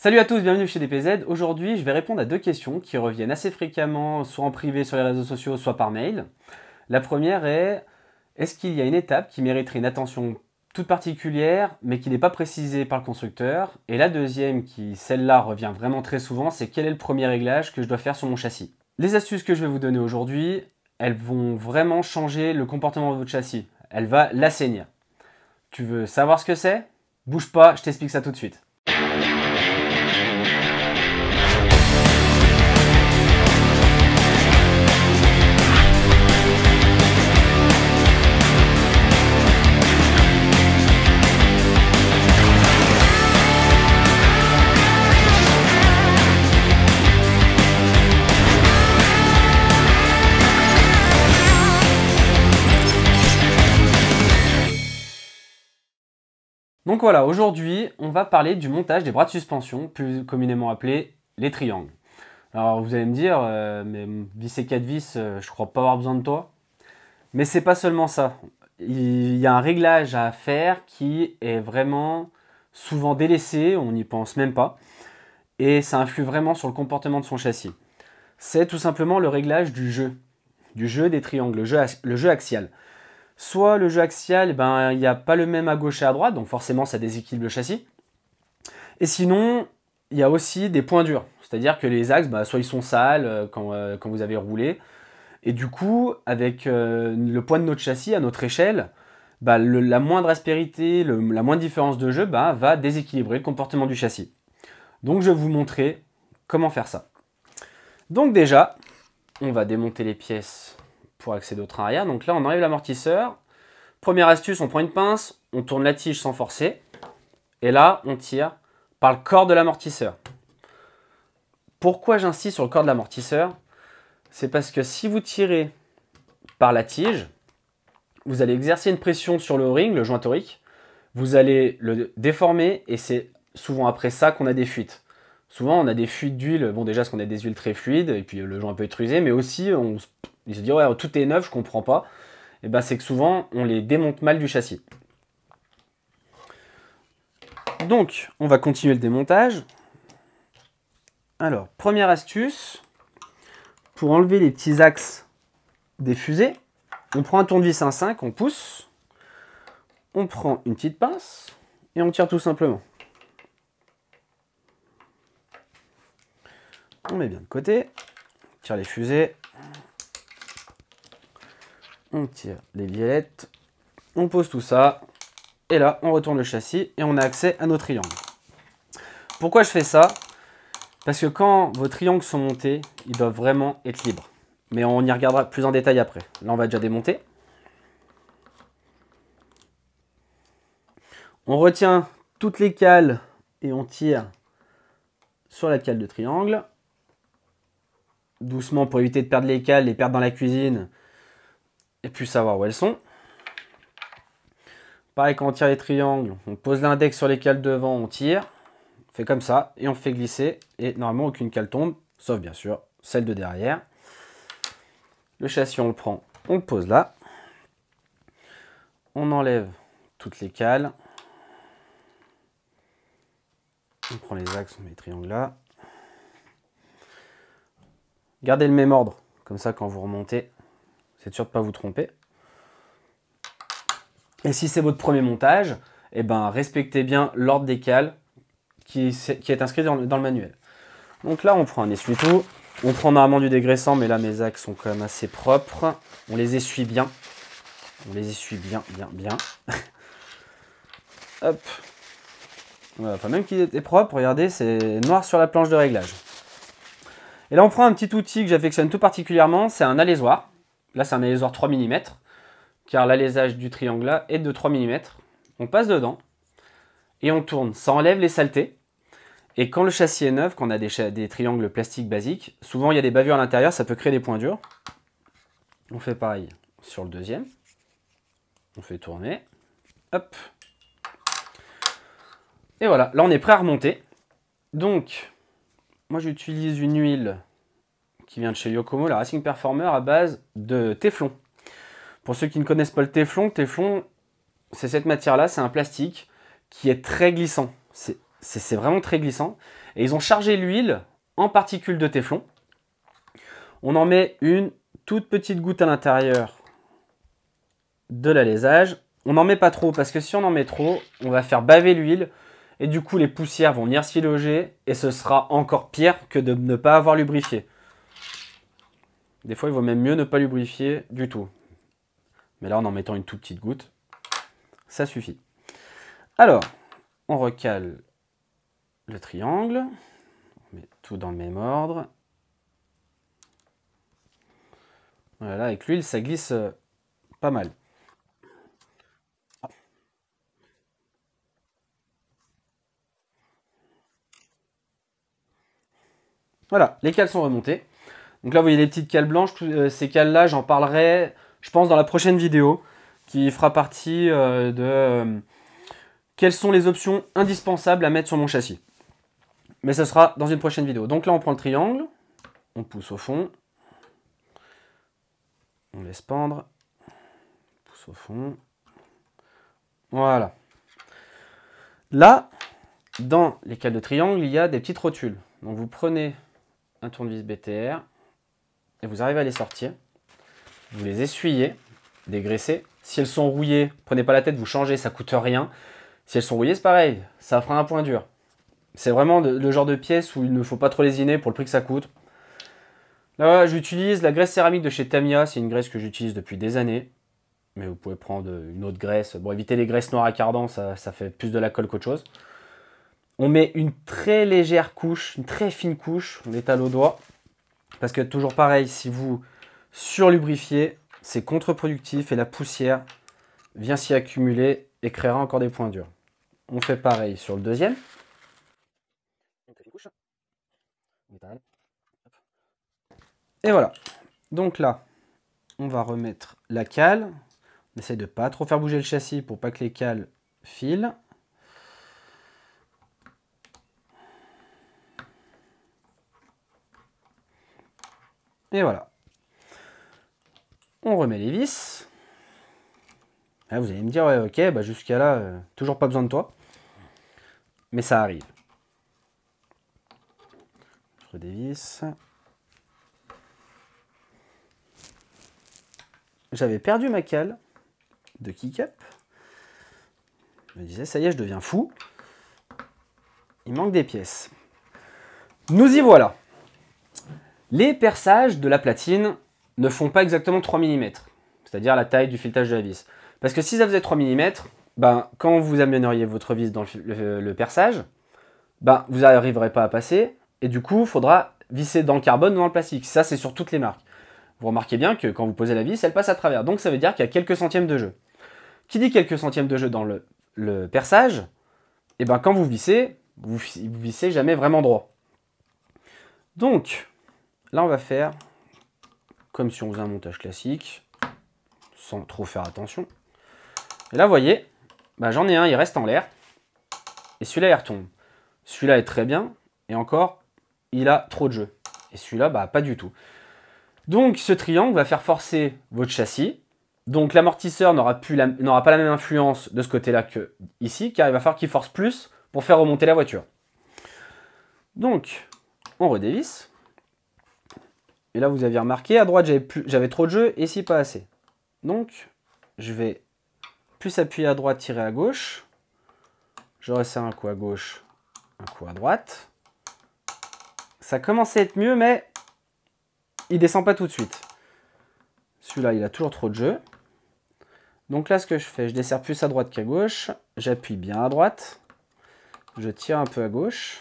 Salut à tous, bienvenue chez DPZ. Aujourd'hui, je vais répondre à deux questions qui reviennent assez fréquemment, soit en privé sur les réseaux sociaux, soit par mail. La première est est-ce qu'il y a une étape qui mériterait une attention toute particulière, mais qui n'est pas précisée par le constructeur Et la deuxième, qui celle-là revient vraiment très souvent, c'est quel est le premier réglage que je dois faire sur mon châssis Les astuces que je vais vous donner aujourd'hui, elles vont vraiment changer le comportement de votre châssis. Elle va l'assainir. Tu veux savoir ce que c'est Bouge pas, je t'explique ça tout de suite. Donc voilà, aujourd'hui, on va parler du montage des bras de suspension, plus communément appelés les triangles. Alors vous allez me dire, euh, mais vis et 4 vis, euh, je crois pas avoir besoin de toi. Mais c'est pas seulement ça. Il y a un réglage à faire qui est vraiment souvent délaissé, on n'y pense même pas. Et ça influe vraiment sur le comportement de son châssis. C'est tout simplement le réglage du jeu, du jeu des triangles, le jeu axial. Soit le jeu axial, ben, il n'y a pas le même à gauche et à droite, donc forcément ça déséquilibre le châssis. Et sinon, il y a aussi des points durs. C'est-à-dire que les axes, ben, soit ils sont sales euh, euh, quand, vous avez roulé. Et du coup, avec euh, le point de notre châssis à notre échelle, ben, la moindre aspérité, la moindre différence de jeu ben, va déséquilibrer le comportement du châssis. Donc je vais vous montrer comment faire ça. Donc déjà, on va démonter les pièces pour accéder au train arrière. Donc là, on enlève l'amortisseur. Première astuce, on prend une pince, on tourne la tige sans forcer. Et là, on tire par le corps de l'amortisseur. Pourquoi j'insiste sur le corps de l'amortisseur C'est parce que si vous tirez par la tige, vous allez exercer une pression sur le ring le joint torique. Vous allez le déformer et c'est souvent après ça qu'on a des fuites. Souvent, on a des fuites d'huile. Bon, déjà, parce qu'on a des huiles très fluides et puis le joint peut être usé, mais aussi, on, ils se disent ouais tout est neuf, je comprends pas. Et eh ben c'est que souvent on les démonte mal du châssis. Donc on va continuer le démontage. Alors première astuce pour enlever les petits axes des fusées, on prend un tournevis 1.5, on pousse, on prend une petite pince et on tire tout simplement. On met bien de côté, on tire les fusées, on tire les violettes, on pose tout ça, et là on retourne le châssis et on a accès à nos triangles. Pourquoi je fais ça Parce que quand vos triangles sont montés, ils doivent vraiment être libres. Mais on y regardera plus en détail après. Là on va déjà démonter. On retient toutes les cales et on tire sur la cale de triangle. Doucement pour éviter de perdre les cales, les perdre dans la cuisine, et puis savoir où elles sont. Pareil, quand on tire les triangles, on pose l'index sur les cales devant, on tire, on fait comme ça, et on fait glisser, et normalement aucune cale tombe, sauf bien sûr celle de derrière. Le châssis, on le prend, on le pose là. On enlève toutes les cales. On prend les axes, on met les triangles là. Gardez le même ordre, comme ça quand vous remontez, c'est sûr de ne pas vous tromper. Et si c'est votre premier montage, eh ben, respectez bien l'ordre des cales qui, qui est inscrit dans le, manuel. Donc là, on prend un essuie-tout. On prend normalement du dégraissant, mais là, mes axes sont quand même assez propres. On les essuie bien. On les essuie bien, bien, bien. Hop. enfin, même qu'il était propre, regardez, c'est noir sur la planche de réglage. Et là, on prend un petit outil que j'affectionne tout particulièrement, c'est un alésoir. Là, c'est un alésor 3 mm, car l'alésage du triangle là est de 3 mm. On passe dedans et on tourne. Ça enlève les saletés. Et quand le châssis est neuf, quand on a des, des triangles plastiques basiques, souvent il y a des bavures à l'intérieur, ça peut créer des points durs. On fait pareil sur le deuxième. On fait tourner. Hop. Et voilà, là on est prêt à remonter. Donc, moi j'utilise une huile qui vient de chez Yokomo, la Racing Performer à base de Teflon. Pour ceux qui ne connaissent pas le Teflon, le Teflon, c'est cette matière-là, c'est un plastique qui est très glissant. C'est vraiment très glissant. Et ils ont chargé l'huile en particules de Teflon. On en met une toute petite goutte à l'intérieur de l'alésage. On n'en met pas trop parce que si on en met trop, on va faire baver l'huile et du coup les poussières vont venir s'y loger et ce sera encore pire que de ne pas avoir lubrifié. Des fois, il vaut même mieux ne pas lubrifier du tout. Mais là, en en mettant une toute petite goutte, ça suffit. Alors, on recale le triangle. On met tout dans le même ordre. Voilà, avec l'huile, ça glisse euh, pas mal. Voilà, les cales sont remontées. Donc là, vous voyez les petites cales blanches. Euh, ces cales-là, j'en parlerai, je pense, dans la prochaine vidéo qui fera partie euh, de euh, quelles sont les options indispensables à mettre sur mon châssis. Mais ce sera dans une prochaine vidéo. Donc là, on prend le triangle, on pousse au fond, on laisse pendre, on pousse au fond. Voilà. Là, dans les cales de triangle, il y a des petites rotules. Donc vous prenez un tournevis BTR, et vous arrivez à les sortir. Vous les essuyez, dégraissez. Si elles sont rouillées, prenez pas la tête, vous changez, ça coûte rien. Si elles sont rouillées, c'est pareil, ça fera un point dur. C'est vraiment le genre de pièce où il ne faut pas trop lésiner pour le prix que ça coûte. Là, j'utilise la graisse céramique de chez Tamiya, c'est une graisse que j'utilise depuis des années. Mais vous pouvez prendre une autre graisse. Bon, évitez les graisses noires à cardan, ça, ça fait plus de la colle qu'autre chose. On met une très légère couche, une très fine couche, on étale au doigt. Parce que toujours pareil, si vous surlubrifiez, c'est contre-productif et la poussière vient s'y accumuler et créera encore des points durs. On fait pareil sur le deuxième. Et voilà. Donc là, on va remettre la cale. On essaie de ne pas trop faire bouger le châssis pour pas que les cales filent. Et voilà. On remet les vis. Là, ah, vous allez me dire, ouais, ok, bah, jusqu'à là, euh, toujours pas besoin de toi. Mais ça arrive. Je vis. J'avais perdu ma cale de kick-up. Je me disais, ça y est, je deviens fou. Il manque des pièces. Nous y voilà. Les perçages de la platine ne font pas exactement 3 mm, c'est-à-dire la taille du filetage de la vis. Parce que si ça faisait 3 mm, ben, quand vous amèneriez votre vis dans le, perçage, ben, vous n'arriverez pas à passer, et du coup, il faudra visser dans le carbone ou dans le plastique. Ça, c'est sur toutes les marques. Vous remarquez bien que quand vous posez la vis, elle passe à travers. Donc ça veut dire qu'il y a quelques centièmes de jeu. Qui dit quelques centièmes de jeu dans le, perçage Eh ben quand vous vissez, vous, vous vissez jamais vraiment droit. Donc, Là, on va faire comme si on faisait un montage classique, sans trop faire attention. Et là, vous voyez, bah, j'en ai un, il reste en l'air. Et celui-là, il retombe. Celui-là est très bien. Et encore, il a trop de jeu. Et celui-là, bah, pas du tout. Donc, ce triangle va faire forcer votre châssis. Donc, l'amortisseur n'aura pas la même influence de ce côté-là que ici, car il va falloir qu'il force plus pour faire remonter la voiture. Donc, on redévisse. Et là, vous aviez remarqué, à droite, j'avais trop de jeu, et ici, pas assez. Donc, je vais plus appuyer à droite, tirer à gauche. Je resserre un coup à gauche, un coup à droite. Ça commence à être mieux, mais il descend pas tout de suite. Celui-là, il a toujours trop de jeu. Donc là, ce que je fais, je desserre plus à droite qu'à gauche. J'appuie bien à droite. Je tire un peu à gauche.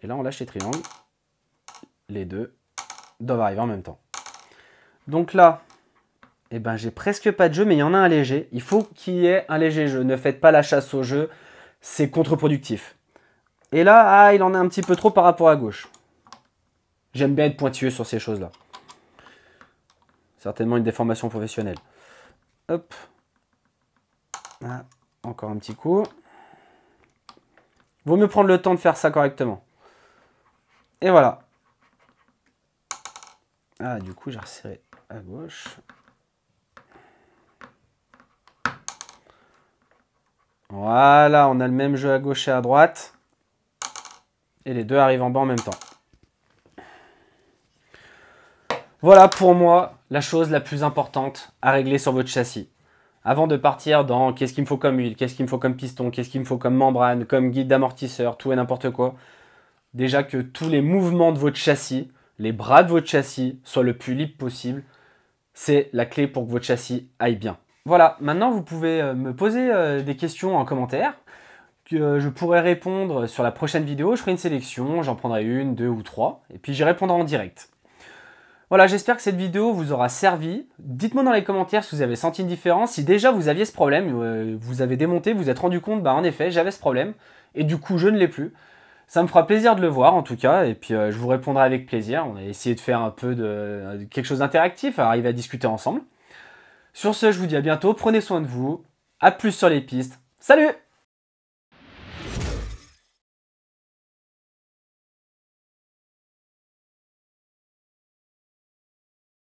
Et là, on lâche les triangles les deux doivent arriver en même temps. Donc là, eh ben, j'ai presque pas de jeu, mais il y en a un léger. Il faut qu'il y ait un léger jeu. Ne faites pas la chasse au jeu, c'est contre-productif. Et là, ah, il en a un petit peu trop par rapport à gauche. J'aime bien être pointueux sur ces choses-là. Certainement une déformation professionnelle. Hop. Ah, encore un petit coup. Vaut mieux prendre le temps de faire ça correctement. Et voilà. Ah, du coup, j'ai resserré à gauche. Voilà, on a le même jeu à gauche et à droite. Et les deux arrivent en bas en même temps. Voilà pour moi la chose la plus importante à régler sur votre châssis. Avant de partir dans qu'est-ce qu'il me faut comme huile, qu'est-ce qu'il me faut comme piston, qu'est-ce qu'il me faut comme membrane, comme guide d'amortisseur, tout et n'importe quoi. Déjà que tous les mouvements de votre châssis les bras de votre châssis soient le plus libre possible. C'est la clé pour que votre châssis aille bien. Voilà, maintenant vous pouvez euh, me poser euh, des questions en commentaire que euh, je pourrai répondre sur la prochaine vidéo. Je ferai une sélection, j'en prendrai une, deux ou trois, et puis j'y répondrai en direct. Voilà, j'espère que cette vidéo vous aura servi. Dites-moi dans les commentaires si vous avez senti une différence, si déjà vous aviez ce problème, vous avez démonté, vous vous êtes rendu compte, bah en effet, j'avais ce problème, et du coup je ne l'ai plus. Ça me fera plaisir de le voir en tout cas, et puis euh, je vous répondrai avec plaisir. On a essayé de faire un peu de, euh, quelque chose d'interactif, arriver à discuter ensemble. Sur ce, je vous dis à bientôt, prenez soin de vous, à plus sur les pistes. Salut